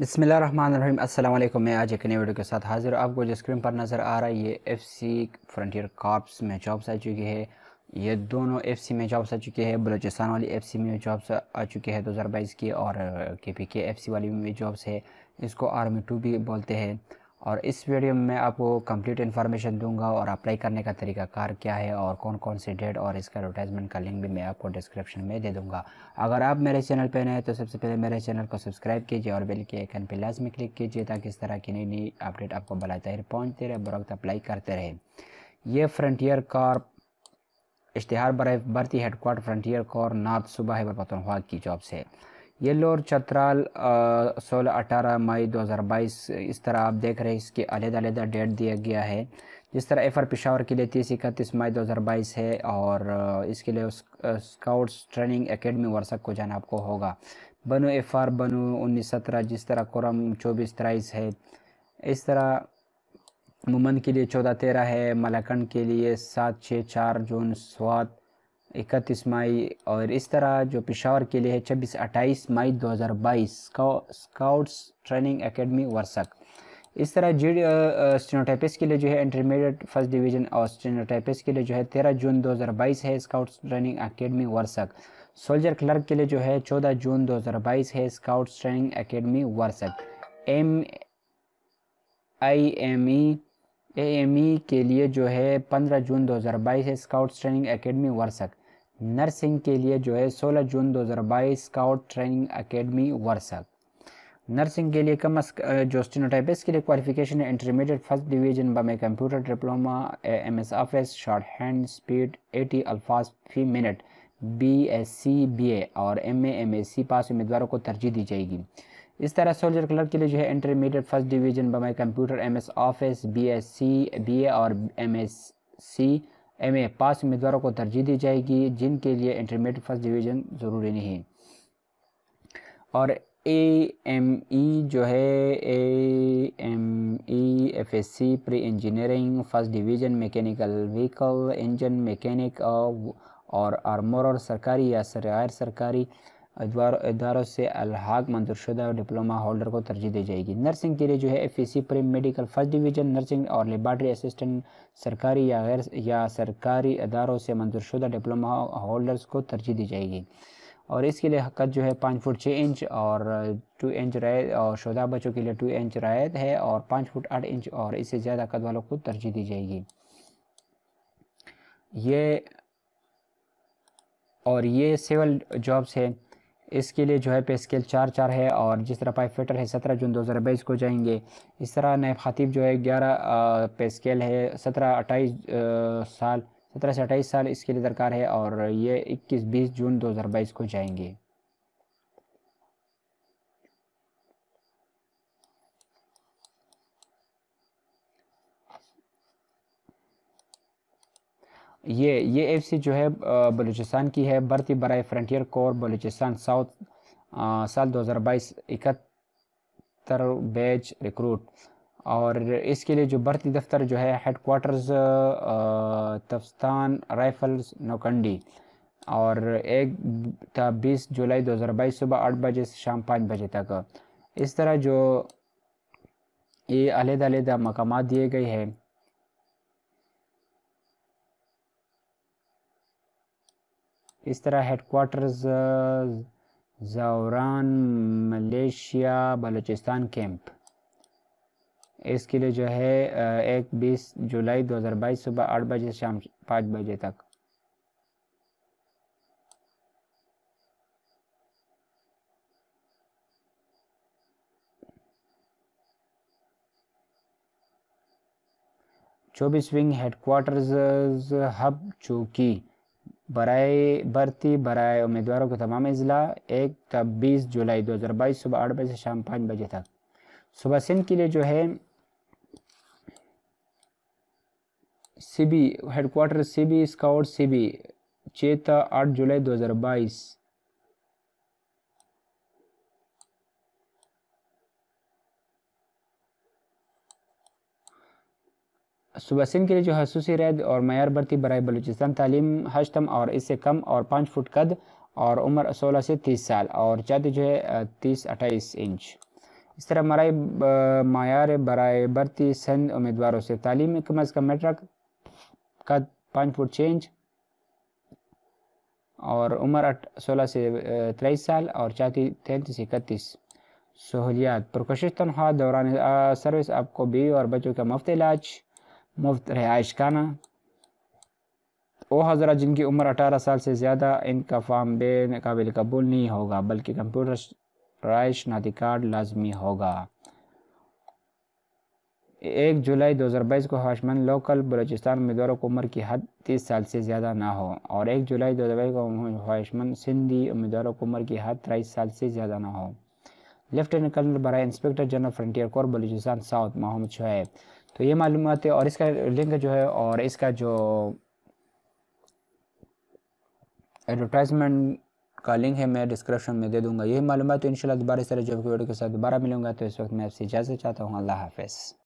बसमिल अल्लाम मैं आज एक नए वीडियो के साथ हाजिर आपको जो स्क्रीन पर नज़र आ रहा है ये एफ सी फ्रंटियर कॉप्स में जॉब्स आ चुकी है ये दोनों एफ सी में जॉब्स आ चुकी है बलोचिस्तान वाली एफ सी में जॉब्स आ चुकी है दो हज़ार बाईस की और के पी के एफ सी वाली में जॉब्स है इसको आर्मी टू भी बोलते हैं और इस वीडियो में आपको कंप्लीट इन्फॉर्मेशन दूंगा और अप्लाई करने का तरीका कार क्या है और कौन कौन सी डेट और इसका एडवर्टाइजमेंट का लिंक भी मैं आपको डिस्क्रिप्शन में दे दूंगा अगर आप मेरे चैनल पर नए हैं तो सबसे पहले मेरे चैनल को सब्सक्राइब कीजिए और बिल के आइकन पर लाजमी क्लिक कीजिए ताकि इस तरह की नई नई अपडेट आपको बला तहर पहुँचते रहे बर अप्लाई करते रहे ये फ्रंटियर कार इश्तहार बरती भर्ती हेडकोार्टर फ्रंटियर कॉर नॉर्थ सुबह है की जॉब से येल्लोर चतराल सोलह अठारह मई 2022 इस तरह आप देख रहे हैं इसके अलहदा डेट दिया गया है जिस तरह एफ आर पिशावर के लिए तीस इकतीस मई 2022 है और इसके लिए स्काउट्स ट्रेनिंग एकेडमी वर्षक को जाना आपको होगा बनो एफ आर बनो उन्नीस सत्रह जिस तरह कोरम चौबीस तेईस है इस तरह मुमन के लिए चौदह तेरह है मलाकंड के लिए सात छः चार जून स्वाद इकतीस मई और इस तरह जो पिशावर के लिए है छब्बीस अट्ठाईस मई दो हज़ार बाईस स्काउट्स ट्रेनिंग एकेडमी वर्सक इस तरह जी स्टेनोटाइपिस के लिए जो है इंटरमीडिएट फर्स्ट डिवीजन और स्टेनोटाइपिस के लिए जो है तेरह जून 2022 है scouts training academy Warsak soldier clerk के लिए जो है चौदह जून 2022 है scouts training academy Warsak M I M E M E के लिए जो है पंद्रह जून 2022 है scouts training academy Warsak nursing के लिए जो है 16 जून 2022 scout training academy Warsak nursing के लिए कम जो स्टिनोटाइपिस्ट के लिए क्वालिफिकेशन है intermediate first division by computer diploma M S office shorthand speed 80 अल्फाज फी minute B S C B A और M A M S C pass उम्मीदवारों को तरजीह दी जाएगी इस तरह सोल्जर क्लर्क के लिए जो है intermediate first division by computer M S office B S C B A और एम एस सी ए पास उम्मीदवारों को तरजीह दी जाएगी जिनके लिए इंटरमीडिएट फर्स्ट डिवीज़न ज़रूरी नहीं और ए एम ई जो है A M E F S C pre engineering first division mechanical vehicle engine mechanic और आर्मोर और सरकारी या गैर सरकारी इधारों से अलहाक मंजूर शुदा डिप्लोमा होल्डर को तरजीह दी जाएगी नर्सिंग के लिए जो है F E C pre medical first division nursing और लेबार्ट्री असिस्टेंट सरकारी या गैर या सरकारी अदारों से मंजूर शुदा डिप्लोमा होल्डर्स को तरजीह दी जाएगी और इसके लिए कद जो है पाँच फुट छः इंच और टू इंच रायत और शुदा बच्चों के लिए टू इंच रायत है और पाँच फुट आठ इंच और इससे ज़्यादा कद वालों को तरजीह दी जाएगी ये और ये सिविल जॉब्स है इसके लिए जो है पे स्केल चार चार है और जिस तरह पाइप फिटर है सत्रह जून दो हज़ार बाईस को जाएंगे इस तरह नए खातिब जो है ग्यारह पे स्केल है सत्रह अट्ठाईस साल सत्रह से अट्ठाईस साल इसके लिए दरकार है और ये इक्कीस बीस जून दो हज़ार बाईस को जाएंगे ये ये एफ जो है बलूचिस्तान की है भर्ती बरए फ्रंटियर कोर बलूचिस्तान साउथ साल 2022 इकहत्तर बैच रिक्रूट और इसके लिए जो भर्ती दफ्तर जो है headquarters Taftan rifles Nokkundi और एक था बीस जुलाई 2022 सुबह आठ बजे से शाम पाँच बजे तक इस तरह जो ये अलहदा अलहदा मकाम दिए गए हैं इस तरह हेडकोार्टर्स जौरान मलेशिया बलूचिस्तान कैंप इसके लिए जो है एक बीस जुलाई 2022 सुबह आठ बजे से शाम पाँच बजे तक चौबीस विंग हेडक्वार्टर्स हब चौकी बरए भर्ती बरए उम्मीदवारों का तमाम अजला एक तब बीस जुलाई दो हज़ार बाईस सुबह आठ बजे से शाम पाँच बजे तक सुबह सिंध के लिए जो है C B CB C B scout C B चेता आठ जुलाई दो हज़ार बाईस सुबह सिंध के लिए जो है रैद और मैार बरती बरए बलूचिस्तान तालीम हजतम और इससे कम और पाँच फुट कद और उम्र सोलह से तीस साल और जाति जो है तीस अट्ठाईस इंच इस तरह मराई मैार बरए बरती सिंध उम्मीदवारों से तालीम कम अज़ कम मेट्रक कद पाँच फुट छः इंच और उम्र सोलह से तेईस साल और चाहती तैंतीस इकतीस सहूलियात पुरकशिश तनख्वाह दौरान सर्विस आपको बीवी और बच्चों का मुफ्त इलाज मुफ्त रिहाइश खाना वो हजरा जिनकी उम्र अठारह साल से ज़्यादा इनका फार्म बेकाबिल कबूल नहीं होगा बल्कि कंप्यूटराइज नाती कार्ड लाजमी होगा एक जुलाई 2022 को हाशमंद लोकल बलोचिस्तान उम्मीदवारों को उम्र की हद 30 साल से ज़्यादा ना हो और एक जुलाई 2022 को हाशमंद सिंधी उम्मीदवारों को उम्र की हद तेईस साल से ज़्यादा ना हो लेफ्टिनेंट कर्नल बरए inspector general frontier corps Balochistan south Mohammad Shoaib तो ये मालूम है और इसका लिंक जो है और इसका जो एडवर्टाइजमेंट का लिंक है मैं डिस्क्रिप्शन में दे दूंगा यही मालूम है तो इंशाल्लाह दोबारा इस तरह जो वीडियो के साथ दोबारा मिलूंगा तो इस वक्त मैं आपसे इजाज़त चाहता हूँ अल्लाह हाफिज़